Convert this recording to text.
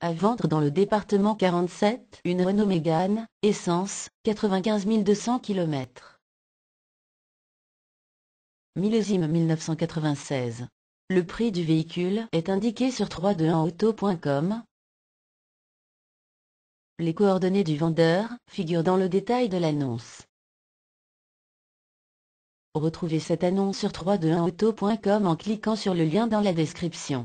À vendre dans le département 47, une Renault Mégane, essence, 95 200 km. Millésime 1996. Le prix du véhicule est indiqué sur 321auto.com. Les coordonnées du vendeur figurent dans le détail de l'annonce. Retrouvez cette annonce sur 321auto.com en cliquant sur le lien dans la description.